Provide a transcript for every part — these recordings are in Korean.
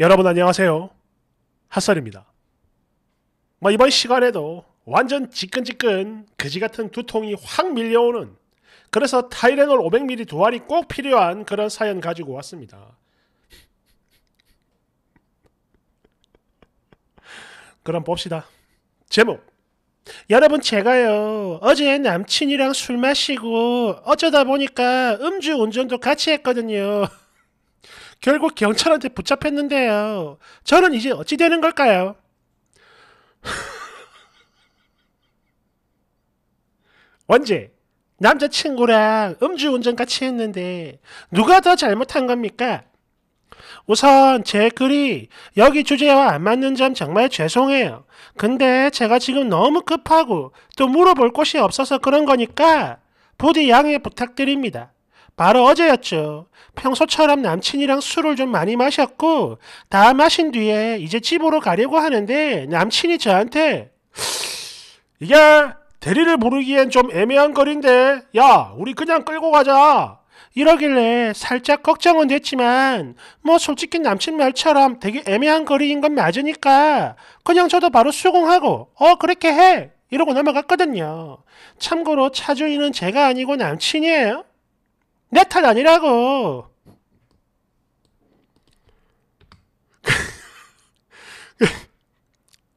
여러분 안녕하세요. 핫설입니다. 뭐 이번 시간에도 완전 지끈지끈 그지같은 두통이 확 밀려오는 그래서 타이레놀 500ml 두 알이 꼭 필요한 그런 사연 가지고 왔습니다. 그럼 봅시다. 제목 여러분 제가요 어제 남친이랑 술 마시고 어쩌다 보니까 음주 운전도 같이 했거든요. 결국 경찰한테 붙잡혔는데요. 저는 이제 어찌 되는 걸까요? 언제? 남자친구랑 음주운전 같이 했는데 누가 더 잘못한 겁니까? 우선 제 글이 여기 주제와 안 맞는 점 정말 죄송해요. 근데 제가 지금 너무 급하고 또 물어볼 곳이 없어서 그런 거니까 부디 양해 부탁드립니다. 바로 어제였죠. 평소처럼 남친이랑 술을 좀 많이 마셨고 다 마신 뒤에 이제 집으로 가려고 하는데 남친이 저한테 이게 대리를 부르기엔 좀 애매한 거리인데 야 우리 그냥 끌고 가자 이러길래 살짝 걱정은 됐지만 뭐 솔직히 남친 말처럼 되게 애매한 거리인 건 맞으니까 그냥 저도 바로 수긍하고 어 그렇게 해 이러고 넘어갔거든요. 참고로 차주인은 제가 아니고 남친이에요. 내탓 아니라고.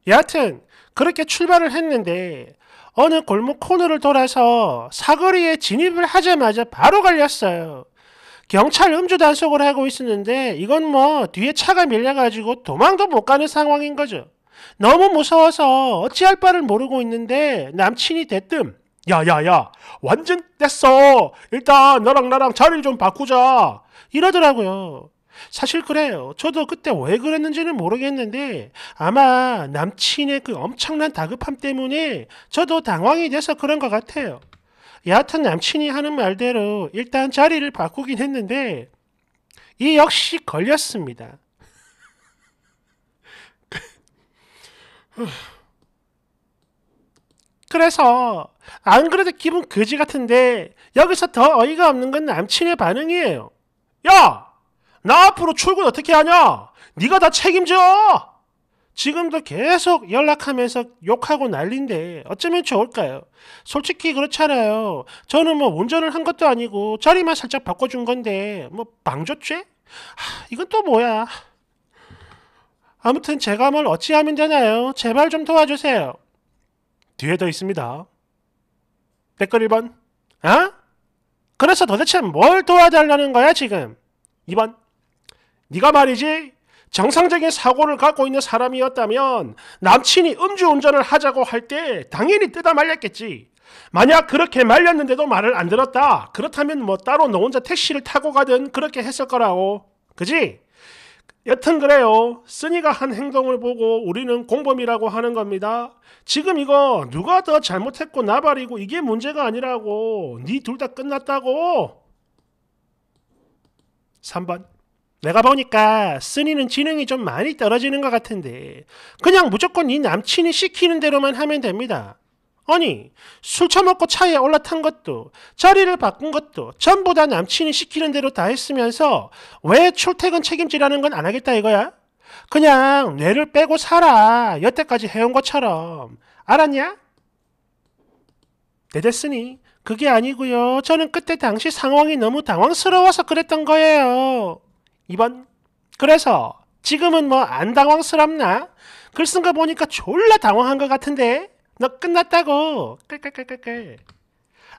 여하튼 그렇게 출발을 했는데 어느 골목 코너를 돌아서 사거리에 진입을 하자마자 바로 걸렸어요. 경찰 음주 단속을 하고 있었는데 이건 뭐 뒤에 차가 밀려가지고 도망도 못 가는 상황인 거죠. 너무 무서워서 어찌할 바를 모르고 있는데 남친이 대뜸 야야야 완전 됐어 일단 너랑 나랑 자리를 좀 바꾸자 이러더라고요 사실 그래요 저도 그때 왜 그랬는지는 모르겠는데 아마 남친의 그 엄청난 다급함 때문에 저도 당황이 돼서 그런 것 같아요 여하튼 남친이 하는 말대로 일단 자리를 바꾸긴 했는데 이 역시 걸렸습니다 그래서 안 그래도 기분 그지 같은데 여기서 더 어이가 없는 건 남친의 반응이에요. 야! 나 앞으로 출근 어떻게 하냐? 네가 다 책임져! 지금도 계속 연락하면서 욕하고 난린데 어쩌면 좋을까요? 솔직히 그렇잖아요. 저는 뭐 운전을 한 것도 아니고 자리만 살짝 바꿔준 건데 뭐 방조죄? 하, 이건 또 뭐야? 아무튼 제가 뭘 어찌하면 되나요? 제발 좀 도와주세요. 뒤에 더 있습니다. 댓글 1번 아? 어? 그래서 도대체 뭘 도와달라는 거야 지금? 2번 네가 말이지 정상적인 사고를 갖고 있는 사람이었다면 남친이 음주운전을 하자고 할 때 당연히 뜨다 말렸겠지. 만약 그렇게 말렸는데도 말을 안 들었다. 그렇다면 뭐 따로 너 혼자 택시를 타고 가든 그렇게 했을 거라고. 그지? 여튼 그래요. 쓰니가 한 행동을 보고 우리는 공범이라고 하는 겁니다. 지금 이거 누가 더 잘못했고 나발이고 이게 문제가 아니라고. 니 둘 다 끝났다고. 3번. 내가 보니까 쓰니는 지능이 좀 많이 떨어지는 것 같은데 그냥 무조건 이 남친이 시키는 대로만 하면 됩니다. 아니 술 처먹고 차에 올라탄 것도 자리를 바꾼 것도 전부 다 남친이 시키는 대로 다 했으면서 왜 출퇴근 책임지라는 건 안 하겠다 이거야? 그냥 뇌를 빼고 살아 여태까지 해온 것처럼 알았냐? 대데으니 그게 아니고요 저는 그때 당시 상황이 너무 당황스러워서 그랬던 거예요 이번 그래서 지금은 뭐 안 당황스럽나? 글 쓴 거 보니까 졸라 당황한 것 같은데 너 끝났다고 끌끌끌끌끌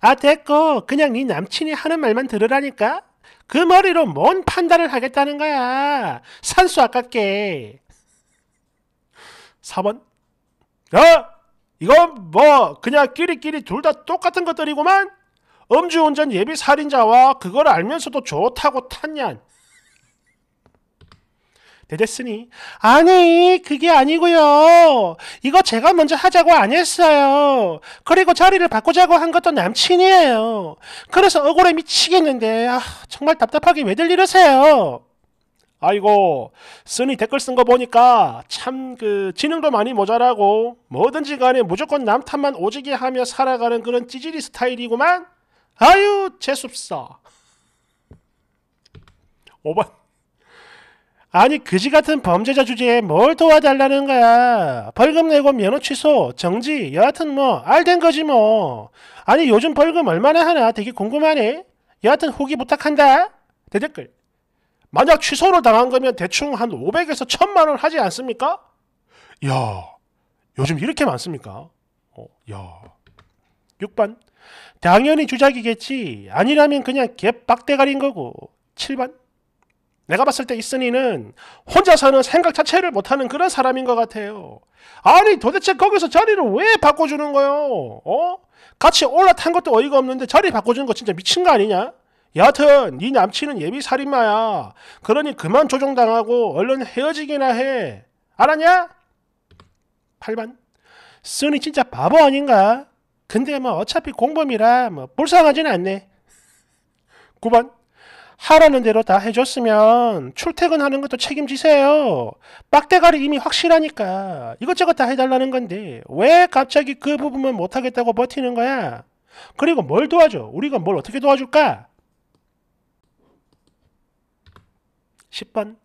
아 됐고 그냥 네 남친이 하는 말만 들으라니까 그 머리로 뭔 판단을 하겠다는 거야 산수 아깝게 4번 야 어? 이건 뭐 그냥 끼리끼리 둘 다 똑같은 것들이구만 음주운전 예비 살인자와 그걸 알면서도 좋다고 탔냐 되겠으니 아니 그게 아니고요 이거 제가 먼저 하자고 안 했어요 그리고 자리를 바꾸자고 한 것도 남친이에요 그래서 억울해 미치겠는데 아, 정말 답답하게 왜들 이러세요 아이고 쓰니 댓글 쓴 거 보니까 참 그 지능도 많이 모자라고 뭐든지 간에 무조건 남탓만 오지게 하며 살아가는 그런 찌질이 스타일이구만 아유 재수없어 5번 아니 그지 같은 범죄자 주제에 뭘 도와달라는 거야. 벌금 내고 면허 취소, 정지, 여하튼 뭐 알 된 거지 뭐. 아니 요즘 벌금 얼마나 하나 되게 궁금하네. 여하튼 후기 부탁한다. 대댓글. 만약 취소를 당한 거면 대충 한 500에서 1000만 원 하지 않습니까? 야, 요즘 이렇게 많습니까? 어, 야. 6번. 당연히 주작이겠지. 아니라면 그냥 개빡대가린 거고. 7번. 내가 봤을 때 이스니는 혼자서는 생각 자체를 못하는 그런 사람인 것 같아요. 아니 도대체 거기서 자리를 왜 바꿔주는 거요? 어? 같이 올라탄 것도 어이가 없는데 자리 바꿔주는 거 진짜 미친 거 아니냐? 여하튼 네 남친은 예비 살인마야. 그러니 그만 조종당하고 얼른 헤어지기나 해. 알았냐? 8반 쓰니 진짜 바보 아닌가? 근데 뭐 어차피 공범이라 뭐 불쌍하진 않네. 9번 하라는 대로 다 해줬으면 출퇴근하는 것도 책임지세요. 빡대가리 이미 확실하니까 이것저것 다 해달라는 건데 왜 갑자기 그 부분만 못하겠다고 버티는 거야? 그리고 뭘 도와줘? 우리가 뭘 어떻게 도와줄까? 10번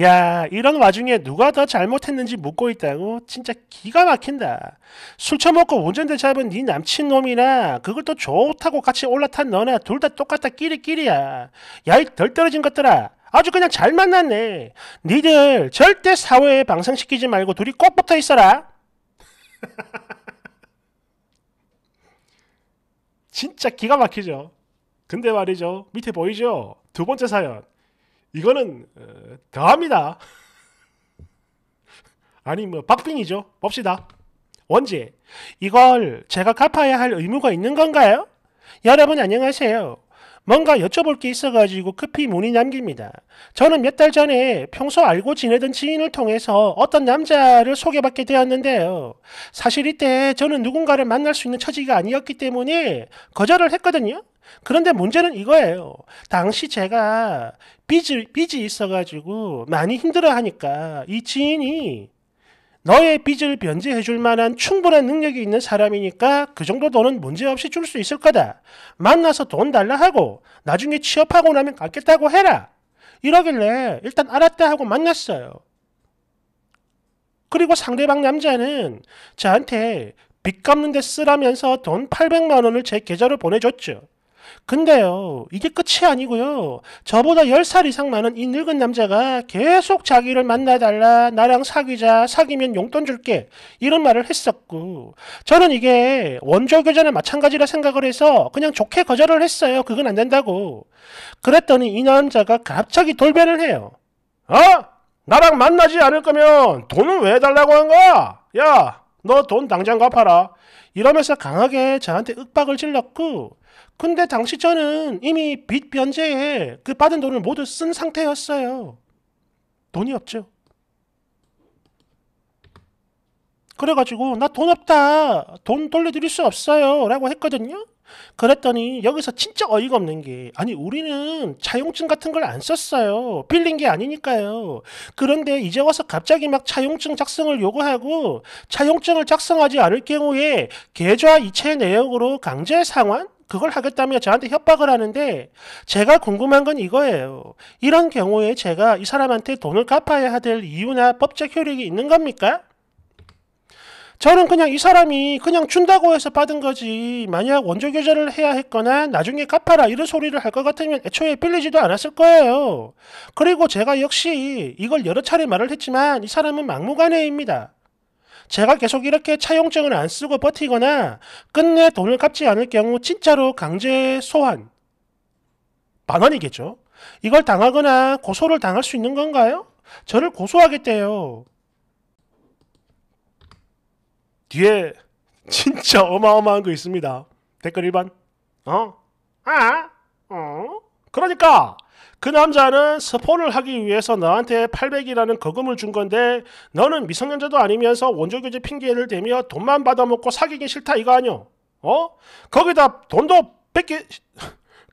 야, 이런 와중에 누가 더 잘못했는지 묻고 있다고 진짜 기가 막힌다. 술 처먹고 운전대 잡은 네 남친 놈이나 그걸 또 좋다고 같이 올라탄 너나 둘 다 똑같다 끼리끼리야. 야, 이덜 떨어진 것들아. 아주 그냥 잘 만났네. 니들 절대 사회에 방상시키지 말고 둘이 꼭 붙어 있어라. 진짜 기가 막히죠. 근데 말이죠. 밑에 보이죠? 두 번째 사연. 이거는 어, 더합니다. 아니 뭐 박빙이죠. 봅시다. 원지 이걸 제가 갚아야 할 의무가 있는 건가요? 여러분 안녕하세요. 뭔가 여쭤볼 게 있어가지고 급히 문의 남깁니다. 저는 몇 달 전에 평소 알고 지내던 지인을 통해서 어떤 남자를 소개받게 되었는데요. 사실 이때 저는 누군가를 만날 수 있는 처지가 아니었기 때문에 거절을 했거든요. 그런데 문제는 이거예요. 당시 제가 빚이, 빚이 있어가지고 많이 힘들어하니까 이 지인이 너의 빚을 변제해 줄 만한 충분한 능력이 있는 사람이니까 그 정도 돈은 문제없이 줄 수 있을 거다. 만나서 돈 달라 하고 나중에 취업하고 나면 갚겠다고 해라. 이러길래 일단 알았다 하고 만났어요. 그리고 상대방 남자는 저한테 빚 갚는 데 쓰라면서 돈 800만 원을 제 계좌로 보내줬죠. 근데요, 이게 끝이 아니고요. 저보다 10살 이상 많은 이 늙은 남자가 계속 자기를 만나달라, 나랑 사귀자, 사귀면 용돈 줄게, 이런 말을 했었고, 저는 이게 원조교제에 마찬가지라 생각을 해서 그냥 좋게 거절을 했어요. 그건 안 된다고. 그랬더니 이 남자가 갑자기 돌변을 해요. 어? 나랑 만나지 않을 거면 돈은 왜 달라고 한 거야? 야, 너 돈 당장 갚아라. 이러면서 강하게 저한테 윽박을 질렀고, 근데 당시 저는 이미 빚 변제에 그 받은 돈을 모두 쓴 상태였어요. 돈이 없죠. 그래가지고 나 돈 없다 돈 돌려드릴 수 없어요 라고 했거든요 그랬더니 여기서 진짜 어이가 없는 게 아니 우리는 차용증 같은 걸 안 썼어요 빌린 게 아니니까요 그런데 이제 와서 갑자기 막 차용증 작성을 요구하고 차용증을 작성하지 않을 경우에 계좌 이체 내역으로 강제 상환 그걸 하겠다며 저한테 협박을 하는데 제가 궁금한 건 이거예요. 이런 경우에 제가 이 사람한테 돈을 갚아야 될 이유나 법적 효력이 있는 겁니까? 저는 그냥 이 사람이 그냥 준다고 해서 받은 거지 만약 원조 교제를 해야 했거나 나중에 갚아라 이런 소리를 할 것 같으면 애초에 빌리지도 않았을 거예요. 그리고 제가 역시 이걸 여러 차례 말을 했지만 이 사람은 막무가내입니다. 제가 계속 이렇게 차용증을 안 쓰고 버티거나 끝내 돈을 갚지 않을 경우 진짜로 강제 소환 만 원이겠죠. 이걸 당하거나 고소를 당할 수 있는 건가요? 저를 고소하겠대요. 뒤에 진짜 어마어마한 거 있습니다. 댓글 1번. 어? 아? 어? 그러니까 그 남자는 스포를 하기 위해서 너한테 800이라는 거금을 준 건데 너는 미성년자도 아니면서 원조교제 핑계를 대며 돈만 받아먹고 사귀기 싫다 이거 아니오? 어? 거기다 돈도 뺏기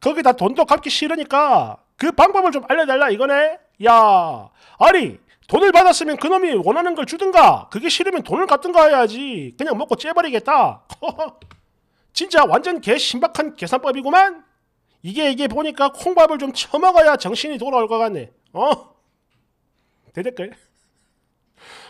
거기다 돈도 갚기 싫으니까 그 방법을 좀 알려달라 이거네? 야 아니 돈을 받았으면 그놈이 원하는 걸 주든가 그게 싫으면 돈을 갚든가 해야지 그냥 먹고 째버리겠다 진짜 완전 개 신박한 계산법이구만 이게 이게 보니까 콩밥을 좀 처먹어야 정신이 돌아올 것 같네. 어? 대댓글.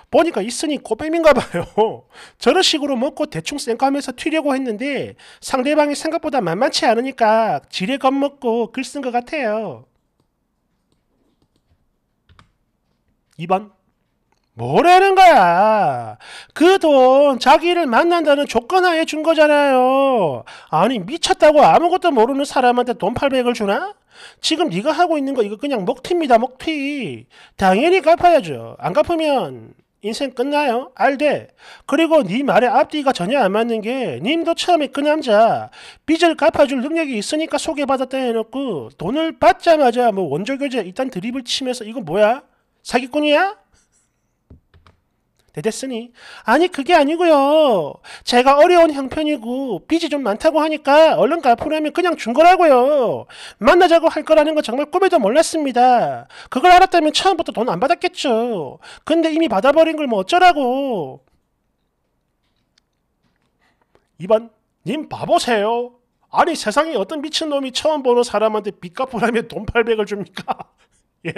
보니까 있으니 고뱀인가 봐요. 저런 식으로 먹고 대충 쌩까면서 튀려고 했는데 상대방이 생각보다 만만치 않으니까 지레 겁먹고 글쓴것 같아요. 2번 뭐라는 거야? 그 돈 자기를 만난다는 조건 하에 준 거잖아요. 아니 미쳤다고 아무것도 모르는 사람한테 돈 800을 주나? 지금 네가 하고 있는 거 이거 그냥 먹튀입니다 먹튀. 당연히 갚아야죠. 안 갚으면 인생 끝나요? 알대. 그리고 네말에 앞뒤가 전혀 안 맞는 게 님도 처음에 그 남자 빚을 갚아줄 능력이 있으니까 소개받았다 해놓고 돈을 받자마자 뭐 원조교제 일단 드립을 치면서 이거 뭐야? 사기꾼이야? 네, 됐으니 아니 그게 아니고요. 제가 어려운 형편이고 빚이 좀 많다고 하니까 얼른 갚으려면 그냥 준 거라고요. 만나자고 할 거라는 거 정말 꿈에도 몰랐습니다. 그걸 알았다면 처음부터 돈 안 받았겠죠. 근데 이미 받아버린 걸 뭐 어쩌라고. 2번 님 바보세요. 아니 세상에 어떤 미친놈이 처음 보는 사람한테 빚갚으려면돈 800을 줍니까? 예?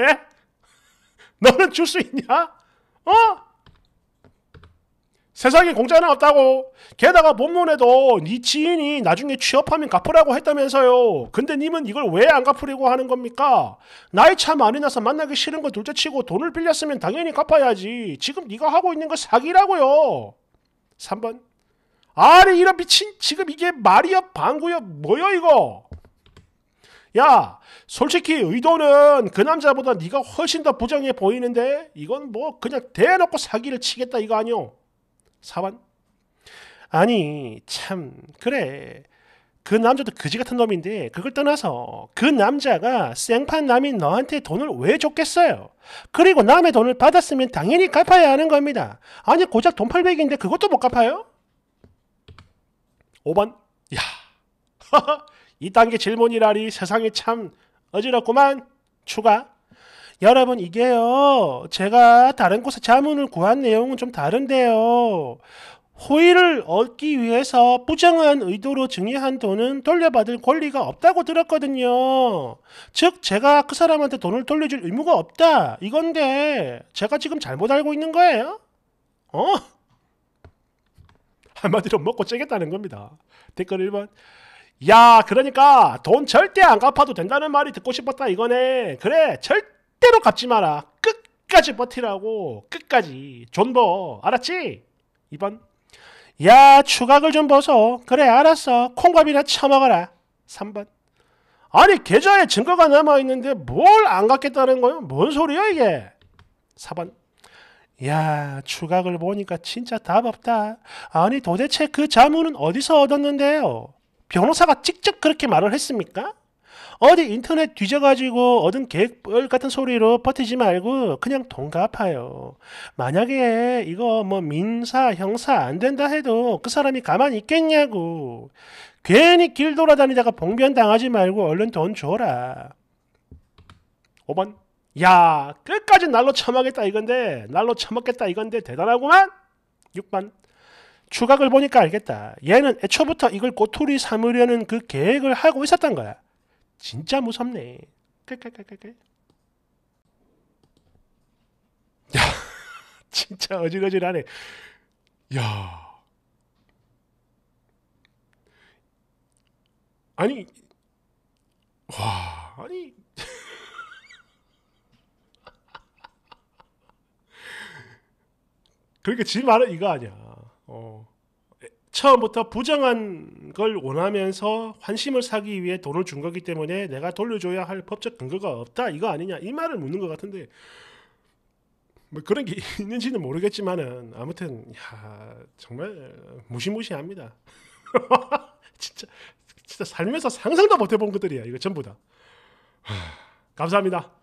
너는 줄 수 있냐? 어? 세상에 공짜는 없다고. 게다가 본문에도 네 지인이 나중에 취업하면 갚으라고 했다면서요. 근데 님은 이걸 왜 안 갚으려고 하는 겁니까? 나이 차 많이 나서 만나기 싫은 건 둘째치고 돈을 빌렸으면 당연히 갚아야지. 지금 네가 하고 있는 거 사기라고요. 3번. 아니 이런 미친 지금 이게 말이여 방구여 뭐여 이거. 야 솔직히 의도는 그 남자보다 네가 훨씬 더 부정해 보이는데 이건 뭐 그냥 대놓고 사기를 치겠다 이거 아니오. 사완? 아니 참 그래 그 남자도 그지 같은 놈인데 그걸 떠나서 그 남자가 생판 남인 너한테 돈을 왜 줬겠어요? 그리고 남의 돈을 받았으면 당연히 갚아야 하는 겁니다. 아니 고작 돈 800인데 그것도 못 갚아요? 5번 야 이단계 질문이라니 세상에참 어지럽구만 추가 여러분 이게요. 제가 다른 곳에 자문을 구한 내용은 좀 다른데요. 호의를 얻기 위해서 부정한 의도로 증여한 돈은 돌려받을 권리가 없다고 들었거든요. 즉, 제가 그 사람한테 돈을 돌려줄 의무가 없다. 이건데, 제가 지금 잘못 알고 있는 거예요? 어? 한마디로 먹고 째겠다는 겁니다. 댓글 1번. 야, 그러니까 돈 절대 안 갚아도 된다는 말이 듣고 싶었다 이거네. 그래, 절대 절대로 갚지 마라. 끝까지 버티라고. 끝까지. 존버. 알았지? 2번. 야, 추각을 좀 벗어. 그래, 알았어. 콩밥이나 처먹어라. 3번. 아니, 계좌에 증거가 남아있는데 뭘 안 갚겠다는 거야? 뭔 소리야, 이게? 4번. 야, 추각을 보니까 진짜 답 없다. 아니, 도대체 그 자문은 어디서 얻었는데요? 변호사가 직접 그렇게 말을 했습니까? 어디 인터넷 뒤져가지고 얻은 계획벌 같은 소리로 버티지 말고 그냥 돈 갚아요. 만약에 이거 뭐 민사, 형사 안 된다 해도 그 사람이 가만히 있겠냐고. 괜히 길 돌아다니다가 봉변당하지 말고 얼른 돈 줘라. 5번. 야, 끝까지 날로 처먹겠다 이건데, 날로 처먹겠다 이건데 대단하구만. 6번. 추각을 보니까 알겠다. 얘는 애초부터 이걸 꼬투리 삼으려는 그 계획을 하고 있었던 거야. 진짜 무섭네. 야, 진짜 어질어질하네. 야. 아니 와, 아니 그러니지 말은 이거 아니야. 어. 처음부터 부정한 걸 원하면서 환심을 사기 위해 돈을 준 거기 때문에 내가 돌려줘야 할 법적 근거가 없다 이거 아니냐 이 말을 묻는 것 같은데 뭐 그런 게 있는지는 모르겠지만은 아무튼 야 정말 무시무시합니다 진짜 진짜 살면서 상상도 못 해본 것들이야 이거 전부 다 감사합니다.